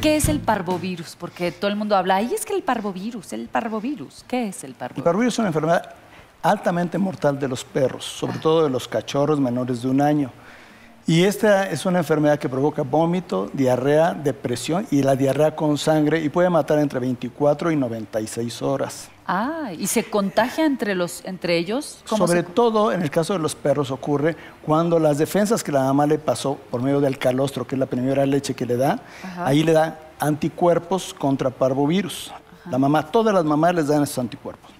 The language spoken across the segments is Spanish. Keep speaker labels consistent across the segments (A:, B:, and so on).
A: ¿Qué es el parvovirus? Porque todo el mundo habla, ahí es que el parvovirus, el parvovirus. ¿Qué es el
B: parvovirus? El parvovirus es una enfermedad altamente mortal de los perros, sobre todo de los cachorros menores de un año. Y esta es una enfermedad que provoca vómito, diarrea, depresión y la diarrea con sangre y puede matar entre 24 y 96 horas.
A: Ah, ¿y se contagia entre, los, entre ellos? Sobre
B: todo en el caso de los perros ocurre cuando las defensas que la mamá le pasó por medio del calostro, que es la primera leche que le da, ahí le da anticuerpos contra parvovirus. La mamá, todas las mamás les dan esos anticuerpos.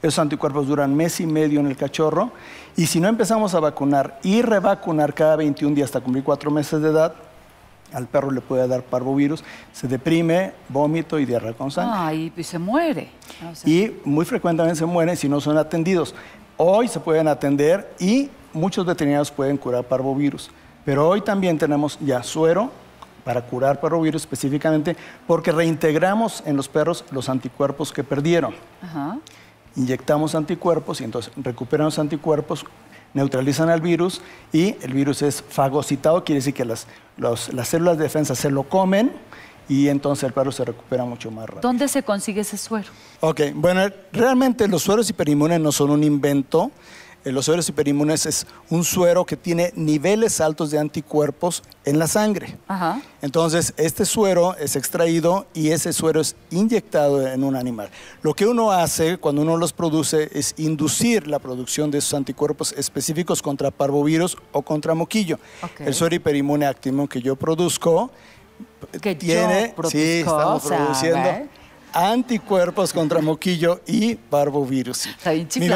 B: Esos anticuerpos duran mes y medio en el cachorro y si no empezamos a vacunar y revacunar cada 21 días hasta cumplir cuatro meses de edad, al perro le puede dar parvovirus, se deprime, vómito y diarrea con sangre. Ah, y, se muere. Y muy frecuentemente se mueren si no son atendidos. Hoy se pueden atender y muchos veterinarios pueden curar parvovirus. Pero hoy también tenemos ya suero para curar parvovirus específicamente porque reintegramos en los perros los anticuerpos que perdieron inyectamos anticuerpos y entonces recuperan los anticuerpos, neutralizan al virus y el virus es fagocitado, quiere decir que las, células de defensa se lo comen y entonces el perro se recupera mucho más rápido.
A: ¿Dónde se consigue ese suero?
B: Ok, bueno, realmente los sueros hiperinmunes no son un invento los sueros hiperinmunes es un suero que tiene niveles altos de anticuerpos en la sangre. Entonces, este suero es extraído y ese suero es inyectado en un animal. Lo que uno hace cuando uno los produce es inducir la producción de esos anticuerpos específicos contra parvovirus o contra moquillo. El suero hiperinmune actimum que yo produzco que tiene, sí, estamos produciendo anticuerpos contra moquillo y barbovirus. mi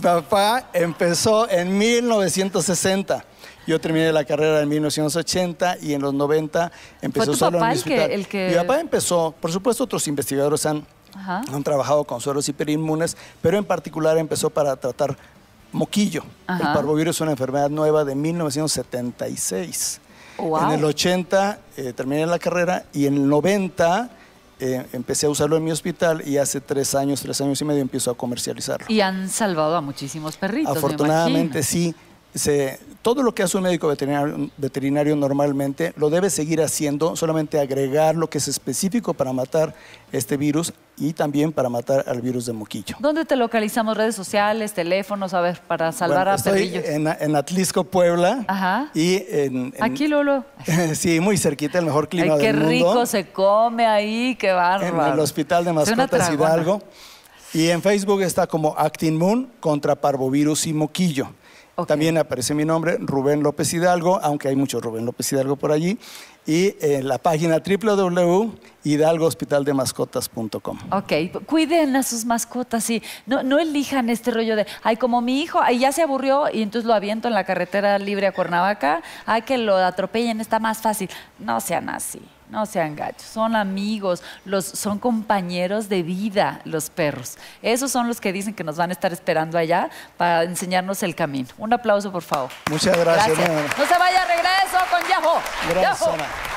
B: papá, empezó en 1960. Yo terminé la carrera en 1980 y en los 90 empezó solo papá Mi papá empezó, por supuesto otros investigadores han, trabajado con sueros hiperinmunes, pero en particular empezó para tratar moquillo. El barbovirus es una enfermedad nueva de 1976. En el 80 eh, terminé la carrera y en el 90 eh, empecé a usarlo en mi hospital y hace tres años, tres años y medio empiezo a comercializarlo.
A: Y han salvado a muchísimos perritos. Afortunadamente
B: sí, se, todo lo que hace un médico veterinario, veterinario, normalmente lo debe seguir haciendo, solamente agregar lo que es específico para matar este virus y también para matar al virus de moquillo.
A: ¿Dónde te localizamos? ¿Redes sociales, teléfonos? A ver, para salvar a perrillos. En,
B: en Atlisco, Puebla. Ajá. Y en, Aquí, Lolo. sí, muy cerquita, el mejor clima del mundo. Qué rico
A: se come ahí, qué bárbaro. En el
B: Hospital de Mascotas Hidalgo. Y en Facebook está como Actin Moon contra Parvovirus y Moquillo. También aparece mi nombre, Rubén López Hidalgo, aunque hay mucho Rubén López Hidalgo por allí. Y en eh, la página www.hidalgohospitaldemascotas.com.
A: Ok, cuiden a sus mascotas y no, no elijan este rollo de, ay, como mi hijo, ya se aburrió y entonces lo aviento en la carretera libre a Cuernavaca, ay, que lo atropellen, está más fácil. No sean así. No sean gachos, son amigos, los, son compañeros de vida los perros. Esos son los que dicen que nos van a estar esperando allá para enseñarnos el camino. Un aplauso, por favor. Muchas gracias. No se vaya, regreso con Yahoo. Gracias.